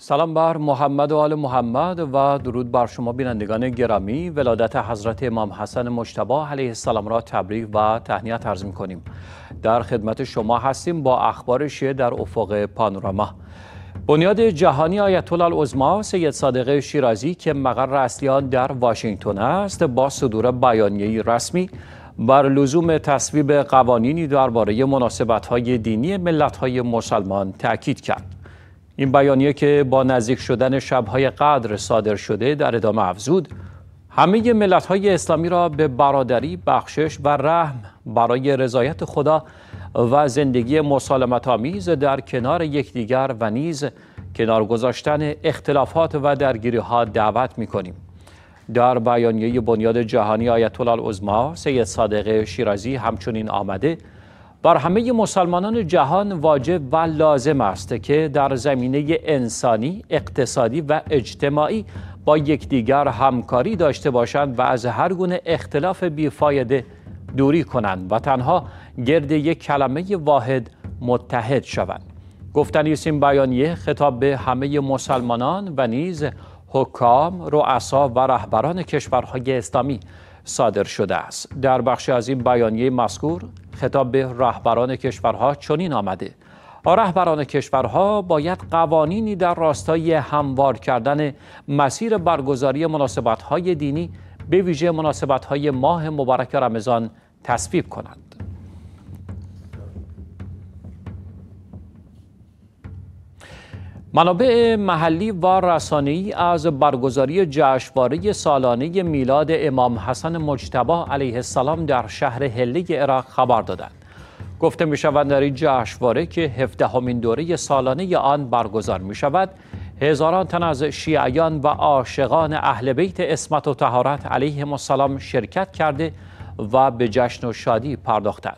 سلام بر محمد و آل محمد و درود بر شما بینندگان گرامی ولادت حضرت امام حسن مشتبه علیه السلام را تبریک و تهنیت عرض می کنیم در خدمت شما هستیم با اخبار شیعه در افق پانوراما بنیاد جهانی آیت الله العظما سید صادق شیرازی که مقر اصلی آن در واشنگتن است با صدور بیانیه رسمی بر لزوم تصویب قوانینی درباره مناسبت‌های دینی ملت‌های مسلمان تاکید کرد این بیانیه که با نزدیک شدن شبهای قدر صادر شده در ادامه افزود همه ملت های اسلامی را به برادری، بخشش و رحم برای رضایت خدا و زندگی مسالمت آمیز در کنار یکدیگر و نیز کنار گذاشتن اختلافات و درگیری ها دعوت می کنیم. در بیانیه بنیاد جهانی آیت الله العظما سید صادق شیرازی همچنین آمده بر همه مسلمانان جهان واجب و لازم است که در زمینه انسانی، اقتصادی و اجتماعی با یکدیگر همکاری داشته باشند و از هر گونه اختلاف بیفایده دوری کنند و تنها گرد یک کلمه واحد متحد شوند. گفتنی است این بیانیه خطاب به همه مسلمانان و نیز حکام، رؤسا و رهبران کشورهای اسلامی صادر شده است در بخشی از این بیانیه مذکور خطاب به رهبران کشورها چنین آمده رهبران کشورها باید قوانینی در راستای هموار کردن مسیر برگزاری مناسبت‌های دینی به ویژه مناسبت‌های ماه مبارک رمضان تصویب کنند منابع محلی و رسانه‌ای از برگزاری جشنواره سالانه میلاد امام حسن مجتبی علیه السلام در شهر هله عراق خبر دادند. گفته می شود در این جشنواره که هفدهمین دوره سالانه آن برگزار می شود هزاران تن از شیعیان و عاشقان اهل بیت اسمت و تهارت علیه السلام شرکت کرده و به جشن و شادی پرداختند.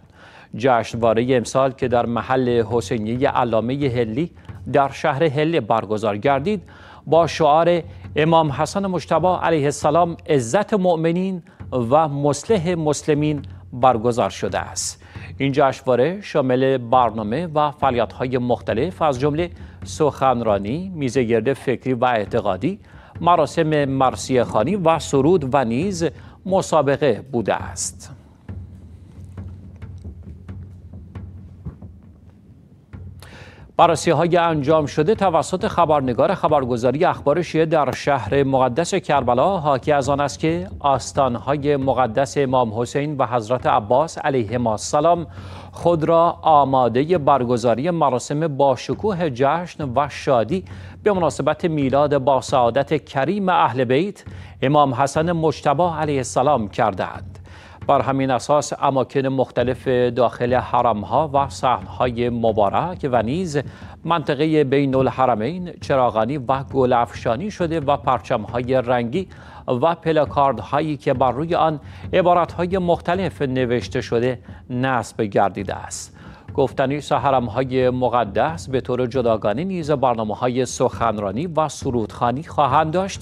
جشنواره امسال که در محل حسینی علامه هلی در شهر هله برگزار گردید با شعار امام حسن مجتبی علیه السلام عزت مؤمنین و مصلح مسلمین برگزار شده است این جشنواره شامل برنامه و فعالیت‌های مختلف از جمله سخنرانی، میزه گرد فکری و اعتقادی، مراسم مرسی خانی و سرود و نیز مسابقه بوده است. بررسی های انجام شده توسط خبرنگار خبرگزاری اخبار شیعه در شهر مقدس کربلا حاکی از آن است که های مقدس امام حسین و حضرت عباس ما السلام خود را آماده برگزاری مراسم باشکوه جشن و شادی به مناسبت میلاد با سعادت کریم اهل بیت امام حسن مجتبی علیه السلام کردند. بر همین اساس اماکن مختلف داخل حرم ها و صحن های مبارک و نیز منطقه بین الحرمین چراغانی و گل افشانی شده و پرچم های رنگی و پلاکارد هایی که بر روی آن عبارت های مختلف نوشته شده نصب گردیده است گفتنی حرم های مقدس به طور جداگانه نیز برنامه های سخنرانی و سرودخانی خواهند داشت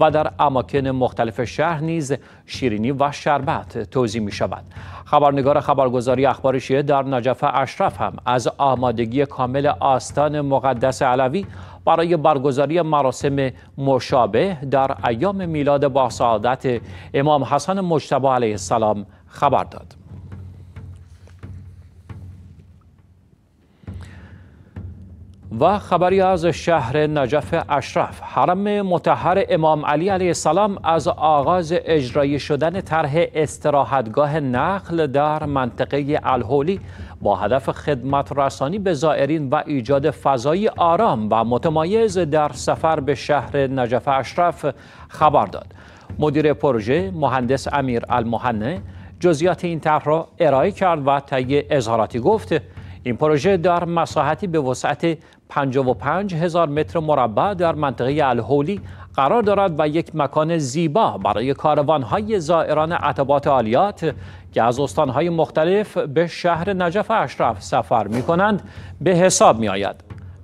و در اماکن مختلف شهر نیز شیرینی و شربت توضیح می شود خبرنگار خبرگزاری اخبار شیعه در نجف اشرف هم از آمادگی کامل آستان مقدس علوی برای برگزاری مراسم مشابه در ایام میلاد با سعادت امام حسن مجتبی علیه السلام خبر داد و خبری از شهر نجف اشرف حرم متحر امام علی علیه السلام از آغاز اجرایی شدن طرح استراحتگاه نقل در منطقه الهولی با هدف خدمت رسانی به زائرین و ایجاد فضایی آرام و متمایز در سفر به شهر نجف اشرف خبر داد مدیر پروژه مهندس امیر المهنه جزیات این طرح را ارائه کرد و طی اظهاراتی گفت این پروژه در مساحتی به وسعت 55 هزار متر مربع در منطقه الهولی قرار دارد و یک مکان زیبا برای کاروانهای زائران عتبات عالیات که از استانهای مختلف به شهر نجف اشرف سفر می کنند به حساب می آید.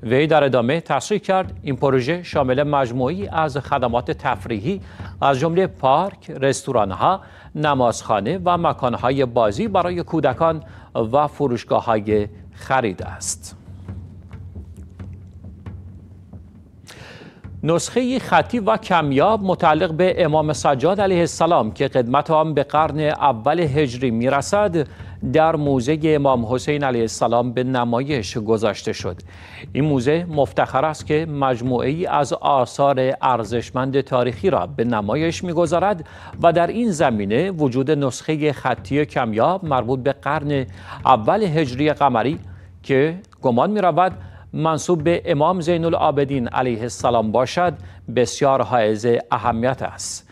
وی در ادامه تصریح کرد این پروژه شامل مجموعی از خدمات تفریحی از جمله پارک، رستورانها، نمازخانه و مکانهای بازی برای کودکان و فروشگاه های خرید است نسخه خطی و کمیاب متعلق به امام سجاد علیه السلام که قدمت آن به قرن اول هجری میرسد در موزه امام حسین علیه السلام به نمایش گذاشته شد این موزه مفتخر است که مجموعه ای از آثار ارزشمند تاریخی را به نمایش میگذارد و در این زمینه وجود نسخه خطی کمیاب مربوط به قرن اول هجری قمری که گمان می رود منصوب به امام زین العابدین علیه السلام باشد بسیار حائز اهمیت است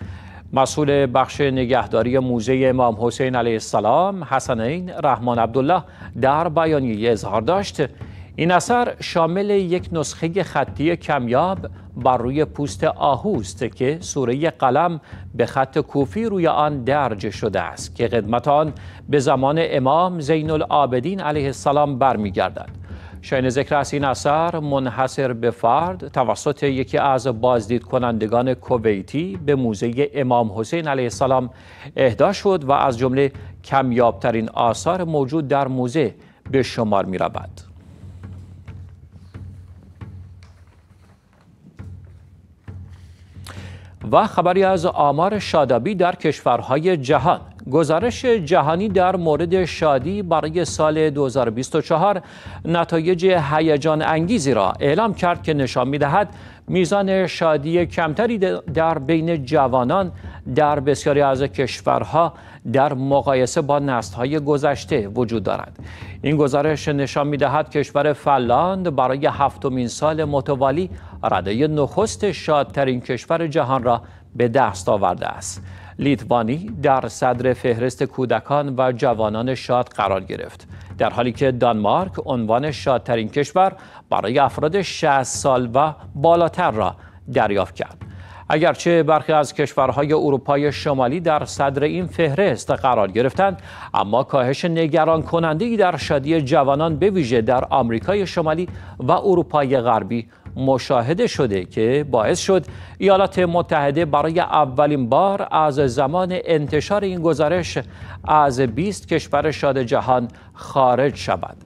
مسئول بخش نگهداری موزه امام حسین علیه السلام حسنین رحمان عبدالله در بیانیه اظهار داشت این اثر شامل یک نسخه خطی کمیاب بر روی پوست آهوست که سوره قلم به خط کوفی روی آن درج شده است که خدمت آن به زمان امام زین العابدین علیه السلام برمیگردد شاین ذکر است این اثر منحصر به فرد توسط یکی از بازدید کنندگان کویتی به موزه امام حسین علیه السلام اهدا شد و از جمله کمیابترین آثار موجود در موزه به شمار می رود. و خبری از آمار شادابی در کشورهای جهان گزارش جهانی در مورد شادی برای سال 2024 نتایج هیجان انگیزی را اعلام کرد که نشان می‌دهد میزان شادی کمتری در بین جوانان در بسیاری از کشورها در مقایسه با های گذشته وجود دارد این گزارش نشان می‌دهد کشور فلاند برای هفتمین سال متوالی رده نخست شادترین کشور جهان را به دست آورده است لیتوانی در صدر فهرست کودکان و جوانان شاد قرار گرفت در حالی که دانمارک عنوان شادترین کشور برای افراد 60 سال و بالاتر را دریافت کرد اگرچه برخی از کشورهای اروپای شمالی در صدر این فهرست قرار گرفتند اما کاهش نگران کننده در شادی جوانان به ویژه در آمریکای شمالی و اروپای غربی مشاهده شده که باعث شد ایالات متحده برای اولین بار از زمان انتشار این گزارش از 20 کشور شاد جهان خارج شود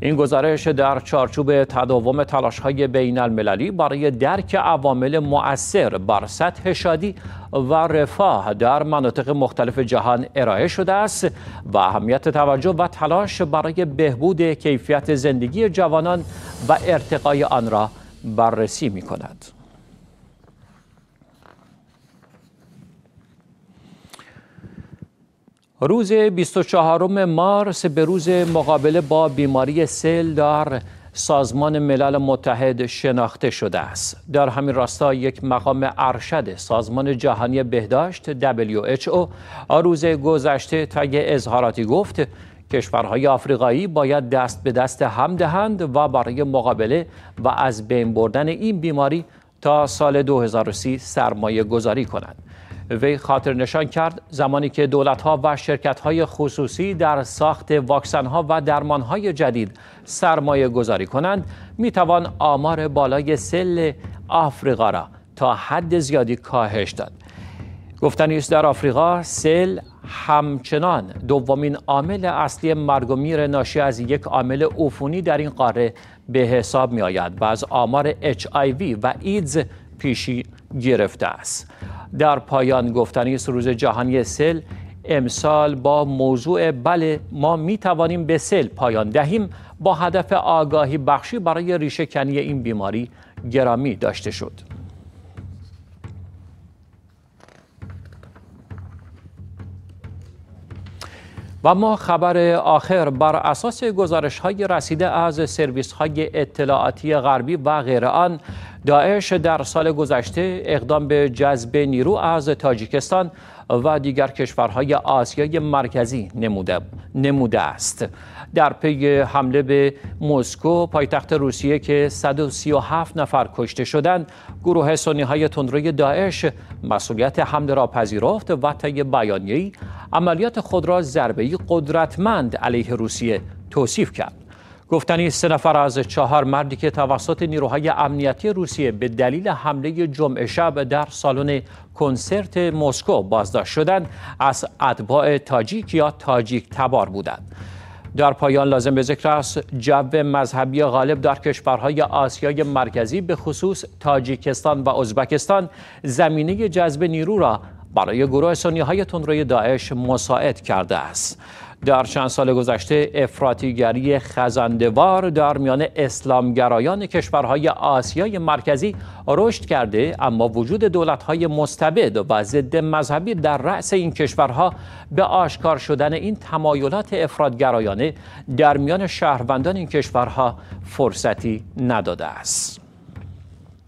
این گزارش در چارچوب تداوم تلاش های بین المللی برای درک عوامل مؤثر بر سطح شادی و رفاه در مناطق مختلف جهان ارائه شده است و اهمیت توجه و تلاش برای بهبود کیفیت زندگی جوانان و ارتقای آن را بررسی می کند روز 24 مارس به روز مقابله با بیماری سل در سازمان ملل متحد شناخته شده است در همین راستا یک مقام ارشد سازمان جهانی بهداشت WHO روز گذشته طی اظهاراتی گفت کشورهای آفریقایی باید دست به دست هم دهند و برای مقابله و از بین بردن این بیماری تا سال 2030 سرمایه گذاری کنند. وی خاطر نشان کرد زمانی که دولت ها و شرکت های خصوصی در ساخت واکسن ها و درمان های جدید سرمایه گذاری کنند می توان آمار بالای سل آفریقا را تا حد زیادی کاهش داد گفتنی است در آفریقا سل همچنان دومین عامل اصلی مرگ و میر ناشی از یک عامل عفونی در این قاره به حساب می آید و از آمار HIV و ایدز پیشی گرفته است در پایان گفتنی روز جهانی سل امسال با موضوع بله ما می توانیم به سل پایان دهیم با هدف آگاهی بخشی برای ریشه کنی این بیماری گرامی داشته شد و ما خبر آخر بر اساس گزارش های رسیده از سرویس های اطلاعاتی غربی و غیر آن داعش در سال گذشته اقدام به جذب نیرو از تاجیکستان و دیگر کشورهای آسیای مرکزی نموده, نموده است در پی حمله به مسکو پایتخت روسیه که 137 نفر کشته شدند گروه سنی های تندروی داعش مسئولیت حمله را پذیرفت و طی بیانیه‌ای عملیات خود را ضربه‌ای قدرتمند علیه روسیه توصیف کرد گفتنی سه نفر از چهار مردی که توسط نیروهای امنیتی روسیه به دلیل حمله جمعه شب در سالن کنسرت مسکو بازداشت شدند از اتباع تاجیک یا تاجیک تبار بودند در پایان لازم به ذکر است جو مذهبی غالب در کشورهای آسیای مرکزی به خصوص تاجیکستان و ازبکستان زمینه جذب نیرو را برای گروه سنی های تندروی داعش مساعد کرده است در چند سال گذشته افراطیگری خزندوار در میان اسلامگرایان کشورهای آسیای مرکزی رشد کرده اما وجود دولتهای مستبد و ضد مذهبی در رأس این کشورها به آشکار شدن این تمایلات افرادگرایانه در میان شهروندان این کشورها فرصتی نداده است